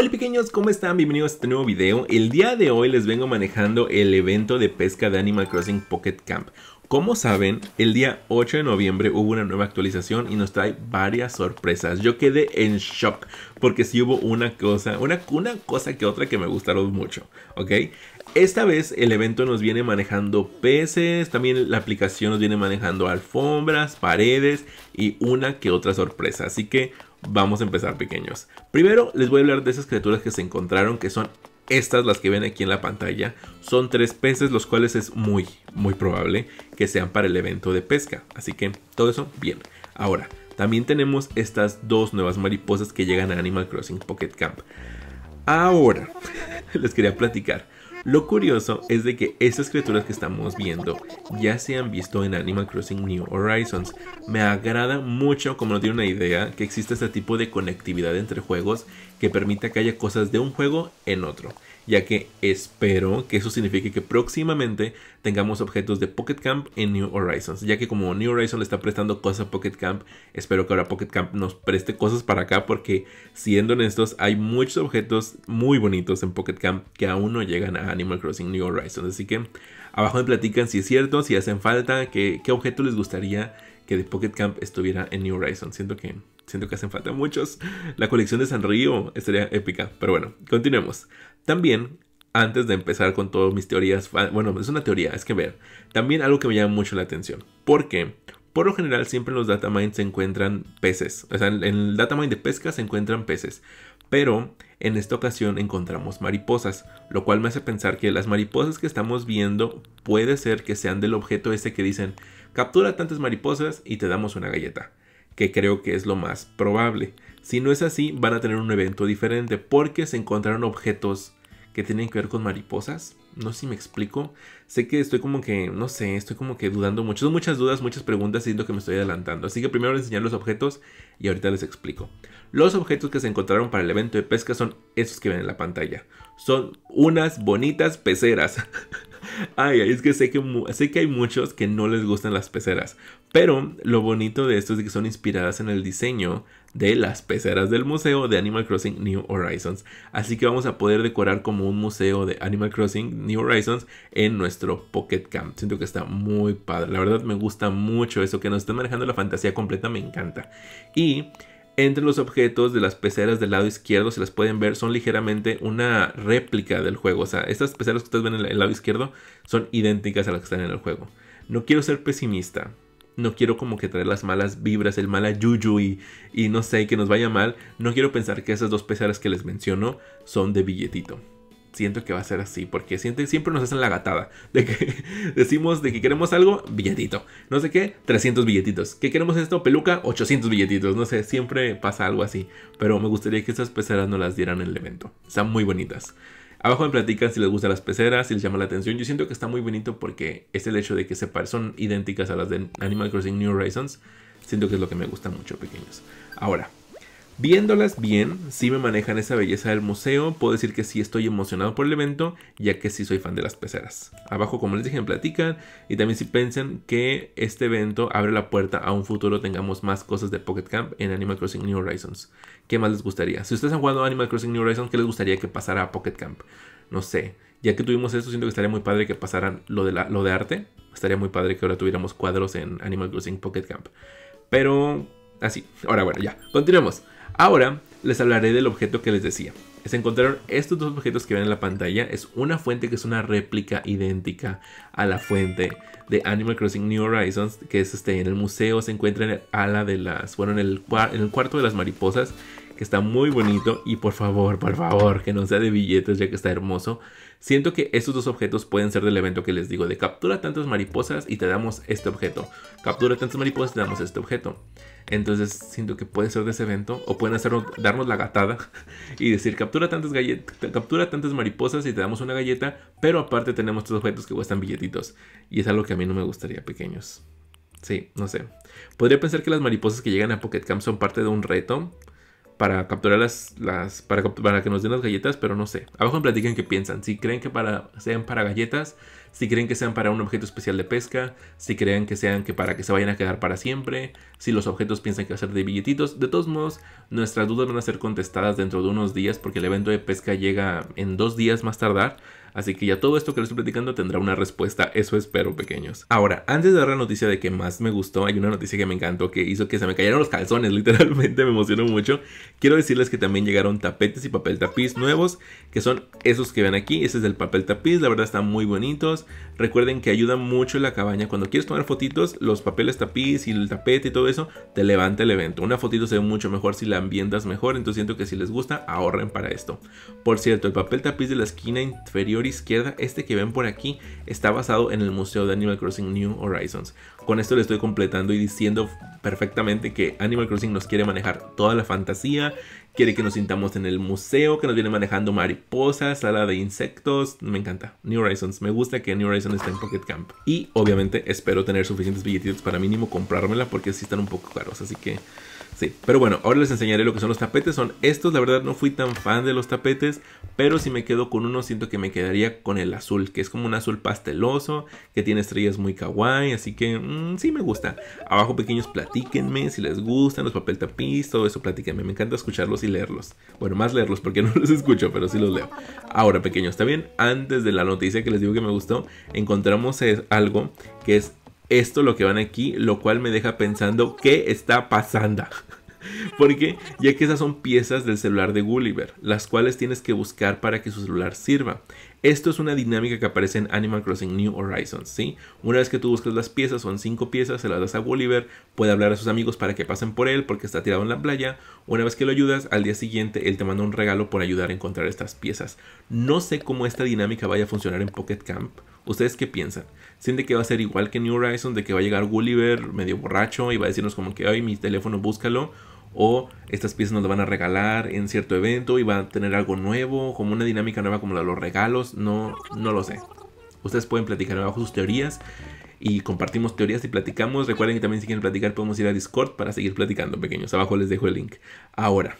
Hola pequeños, ¿cómo están? Bienvenidos a este nuevo video. El día de hoy les vengo manejando el evento de pesca de Animal Crossing Pocket Camp. Como saben, el día 8 de noviembre hubo una nueva actualización y nos trae varias sorpresas. Yo quedé en shock porque si hubo una cosa, una, una cosa que otra que me gustaron mucho, ¿ok? Esta vez el evento nos viene manejando peces, también la aplicación nos viene manejando alfombras, paredes y una que otra sorpresa. Así que Vamos a empezar pequeños. Primero les voy a hablar de esas criaturas que se encontraron, que son estas las que ven aquí en la pantalla. Son tres peces, los cuales es muy, muy probable que sean para el evento de pesca. Así que todo eso bien. Ahora, también tenemos estas dos nuevas mariposas que llegan a Animal Crossing Pocket Camp. Ahora, les quería platicar lo curioso es de que estas criaturas que estamos viendo ya se han visto en Animal Crossing New Horizons. Me agrada mucho, como no tiene una idea, que exista este tipo de conectividad entre juegos que permita que haya cosas de un juego en otro ya que espero que eso signifique que próximamente tengamos objetos de Pocket Camp en New Horizons, ya que como New Horizons le está prestando cosas a Pocket Camp, espero que ahora Pocket Camp nos preste cosas para acá, porque siendo honestos, hay muchos objetos muy bonitos en Pocket Camp que aún no llegan a Animal Crossing New Horizons, así que abajo me platican si es cierto, si hacen falta, que, qué objeto les gustaría que de Pocket Camp estuviera en New Horizons, siento que Siento que hacen falta muchos. La colección de San Río estaría épica. Pero bueno, continuemos. También, antes de empezar con todas mis teorías, ah, bueno, es una teoría, es que ver, también algo que me llama mucho la atención, porque por lo general siempre en los datamines se encuentran peces, o sea, en el datamine de pesca se encuentran peces, pero en esta ocasión encontramos mariposas, lo cual me hace pensar que las mariposas que estamos viendo puede ser que sean del objeto ese que dicen captura tantas mariposas y te damos una galleta, que creo que es lo más probable. Si no es así, van a tener un evento diferente porque se encontraron objetos que tienen que ver con mariposas. No sé si me explico. Sé que estoy como que, no sé, estoy como que dudando mucho. Son muchas dudas, muchas preguntas Siento que me estoy adelantando. Así que primero les enseñar los objetos y ahorita les explico. Los objetos que se encontraron para el evento de pesca son estos que ven en la pantalla. Son unas bonitas peceras. Ay, es que sé que que hay muchos que no les gustan las peceras, pero lo bonito de esto es que son inspiradas en el diseño de las peceras del museo de Animal Crossing New Horizons. Así que vamos a poder decorar como un museo de Animal Crossing New Horizons en nuestro Pocket Camp. Siento que está muy padre. La verdad me gusta mucho eso que nos están manejando la fantasía completa, me encanta. Y entre los objetos de las peceras del lado izquierdo, Se las pueden ver, son ligeramente una réplica del juego. O sea, estas peceras que ustedes ven en el lado izquierdo son idénticas a las que están en el juego. No quiero ser pesimista, no quiero como que traer las malas vibras, el mala yuyu y, y, no sé, que nos vaya mal. No quiero pensar que esas dos peceras que les menciono son de billetito siento que va a ser así, porque siempre, siempre nos hacen la gatada de que decimos de que queremos algo, billetito, no sé qué, 300 billetitos, ¿qué queremos esto, peluca, 800 billetitos, no sé, siempre pasa algo así, pero me gustaría que esas peceras no las dieran en el evento, están muy bonitas. Abajo me platican si les gustan las peceras, si les llama la atención. Yo siento que está muy bonito porque es el hecho de que se son idénticas a las de Animal Crossing New Horizons. Siento que es lo que me gusta mucho, pequeños. Ahora, Viéndolas bien, si me manejan esa belleza del museo, puedo decir que sí estoy emocionado por el evento, ya que sí soy fan de las peceras. Abajo, como les dije, me platican y también si piensan que este evento abre la puerta a un futuro tengamos más cosas de Pocket Camp en Animal Crossing New Horizons. ¿Qué más les gustaría? Si ustedes han jugado Animal Crossing New Horizons, ¿qué les gustaría que pasara a Pocket Camp? No sé, ya que tuvimos esto, siento que estaría muy padre que pasaran lo de, lo de arte. Estaría muy padre que ahora tuviéramos cuadros en Animal Crossing Pocket Camp. Pero así, ahora bueno, ya, continuemos. Ahora les hablaré del objeto que les decía. Se encontraron estos dos objetos que ven en la pantalla. Es una fuente que es una réplica idéntica a la fuente de Animal Crossing New Horizons, que es este, en el museo, se encuentra en ala de las, bueno, en el cuarto de las mariposas que está muy bonito y por favor, por favor, que no sea de billetes ya que está hermoso. Siento que estos dos objetos pueden ser del evento que les digo, de captura tantas mariposas y te damos este objeto. Captura tantas mariposas y te damos este objeto. Entonces siento que puede ser de ese evento o pueden hacernos, darnos la gatada y decir captura tantas, galletas, captura tantas mariposas y te damos una galleta, pero aparte tenemos estos objetos que cuestan billetitos. Y es algo que a mí no me gustaría, pequeños. Sí, no sé. Podría pensar que las mariposas que llegan a Pocket Camp son parte de un reto, para capturar las, las para, para, que nos den las galletas, pero no sé. Abajo me platiquen qué piensan. Si creen que para, sean para galletas, si creen que sean para un objeto especial de pesca, si creen que sean que para que se vayan a quedar para siempre, si los objetos piensan que va a ser de billetitos. De todos modos, nuestras dudas van a ser contestadas dentro de unos días porque el evento de pesca llega en dos días más tardar. Así que ya todo esto que les estoy platicando tendrá una respuesta, eso espero pequeños. Ahora, antes de dar la noticia de que más me gustó, hay una noticia que me encantó que hizo que se me cayeran los calzones, literalmente me emocionó mucho. Quiero decirles que también llegaron tapetes y papel tapiz nuevos, que son esos que ven aquí, ese es el papel tapiz, la verdad están muy bonitos. Recuerden que ayuda mucho la cabaña. Cuando quieres tomar fotitos, los papeles tapiz y el tapete y todo eso te levanta el evento. Una fotito se ve mucho mejor si la ambientas mejor. Entonces siento que si les gusta, ahorren para esto. Por cierto, el papel tapiz de la esquina inferior izquierda, este que ven por aquí, está basado en el museo de Animal Crossing New Horizons. Con esto le estoy completando y diciendo perfectamente que Animal Crossing nos quiere manejar toda la fantasía Quiere que nos sintamos en el museo, que nos viene manejando mariposas, sala de insectos. Me encanta. New Horizons. Me gusta que New Horizons está en Pocket Camp. Y obviamente espero tener suficientes billetitos para mínimo comprármela porque sí están un poco caros. Así que Sí, pero bueno, ahora les enseñaré lo que son los tapetes. Son estos, la verdad no fui tan fan de los tapetes, pero si me quedo con uno siento que me quedaría con el azul, que es como un azul pasteloso, que tiene estrellas muy kawaii, así que mm, sí me gusta. Abajo pequeños, platíquenme si les gustan los papel tapiz, todo eso, platíquenme. Me encanta escucharlos y leerlos. Bueno, más leerlos porque no los escucho, pero sí los leo. Ahora pequeños, está bien, antes de la noticia que les digo que me gustó, encontramos algo que es esto lo que van aquí, lo cual me deja pensando qué está pasando. Porque ya que esas son piezas del celular de Gulliver, las cuales tienes que buscar para que su celular sirva. Esto es una dinámica que aparece en Animal Crossing New Horizons, ¿sí? Una vez que tú buscas las piezas, son cinco piezas, se las das a Gulliver, puede hablar a sus amigos para que pasen por él porque está tirado en la playa. Una vez que lo ayudas, al día siguiente él te manda un regalo por ayudar a encontrar estas piezas. No sé cómo esta dinámica vaya a funcionar en Pocket Camp, ¿Ustedes qué piensan? Siente que va a ser igual que New Horizon, de que va a llegar Gulliver medio borracho y va a decirnos como que, ay, mi teléfono, búscalo? ¿O estas piezas nos las van a regalar en cierto evento y va a tener algo nuevo, como una dinámica nueva como la de los regalos? No, no lo sé. Ustedes pueden platicar abajo sus teorías y compartimos teorías y platicamos. Recuerden que también si quieren platicar podemos ir a Discord para seguir platicando, pequeños. Abajo les dejo el link. Ahora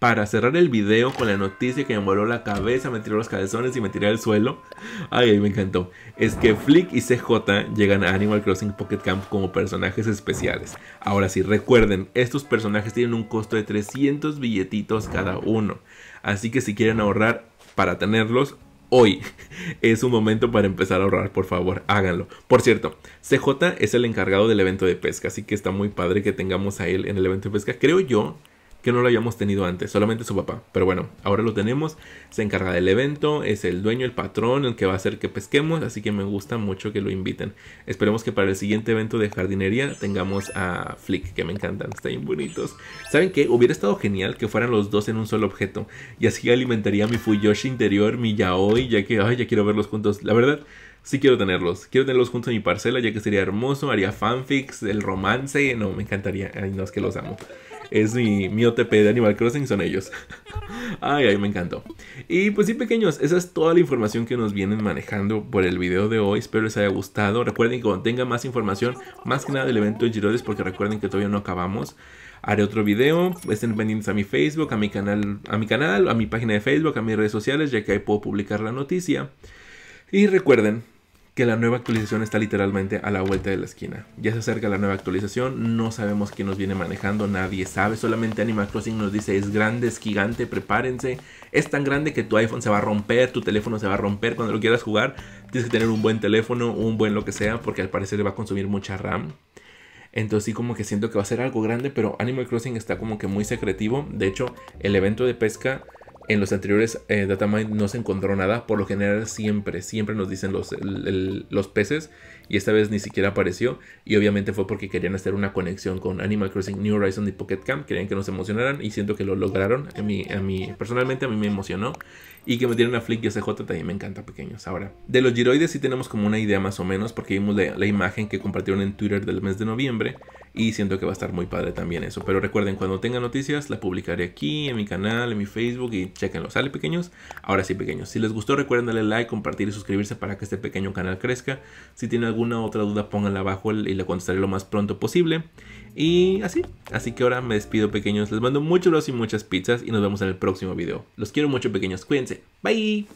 para cerrar el video con la noticia que me voló la cabeza, me tiró los cabezones y me tiré al suelo. Ay, me encantó. Es que Flick y CJ llegan a Animal Crossing Pocket Camp como personajes especiales. Ahora sí, recuerden, estos personajes tienen un costo de 300 billetitos cada uno. Así que si quieren ahorrar para tenerlos, hoy es un momento para empezar a ahorrar, por favor, háganlo. Por cierto, CJ es el encargado del evento de pesca, así que está muy padre que tengamos a él en el evento de pesca. Creo yo que no lo habíamos tenido antes, solamente su papá. Pero bueno, ahora lo tenemos, se encarga del evento, es el dueño, el patrón, el que va a hacer que pesquemos, así que me gusta mucho que lo inviten. Esperemos que para el siguiente evento de jardinería tengamos a Flick, que me encantan, están bien bonitos. ¿Saben qué? Hubiera estado genial que fueran los dos en un solo objeto, y así alimentaría mi Fuyoshi interior, mi Yaoi, ya que, ay, ya quiero verlos juntos. La verdad, sí quiero tenerlos. Quiero tenerlos juntos en mi parcela, ya que sería hermoso, haría fanfics, el romance, no, me encantaría, ay, no, es que los amo es mi, OTP de Animal Crossing, son ellos. ay, ay, me encantó. Y pues sí, pequeños, esa es toda la información que nos vienen manejando por el video de hoy. Espero les haya gustado. Recuerden que cuando tenga más información, más que nada del evento de Girodes, porque recuerden que todavía no acabamos haré otro video. Estén pendientes a mi Facebook, a mi canal, a mi canal, a mi página de Facebook, a mis redes sociales, ya que ahí puedo publicar la noticia. Y recuerden, que la nueva actualización está literalmente a la vuelta de la esquina. Ya se acerca la nueva actualización, no sabemos quién nos viene manejando, nadie sabe, solamente Animal Crossing nos dice es grande, es gigante, prepárense, es tan grande que tu iPhone se va a romper, tu teléfono se va a romper, cuando lo quieras jugar tienes que tener un buen teléfono, un buen lo que sea, porque al parecer va a consumir mucha RAM. Entonces sí como que siento que va a ser algo grande, pero Animal Crossing está como que muy secretivo. De hecho, el evento de pesca en los anteriores eh, no se encontró nada. Por lo general siempre, siempre nos dicen los, los peces. Y esta vez ni siquiera apareció. Y obviamente fue porque querían hacer una conexión con Animal Crossing New Horizons y Pocket Camp. Querían que nos emocionaran y siento que lo lograron. A mí, a mí personalmente a mí me emocionó. Y que me dieron a Flick y CJ también me encanta, pequeños. Ahora, de los giroides sí tenemos como una idea más o menos. Porque vimos la imagen que compartieron en Twitter del mes de noviembre. Y siento que va a estar muy padre también eso. Pero recuerden, cuando tenga noticias, la publicaré aquí, en mi canal, en mi Facebook y chequenlo. ¿Sale, pequeños? Ahora sí, pequeños. Si les gustó, recuerden darle like, compartir y suscribirse para que este pequeño canal crezca. Si tienen alguna otra duda, pónganla abajo y la contestaré lo más pronto posible. Y así. Así que ahora me despido, pequeños. Les mando muchos los y muchas pizzas y nos vemos en el próximo video. Los quiero mucho, pequeños. Cuídense. Bye.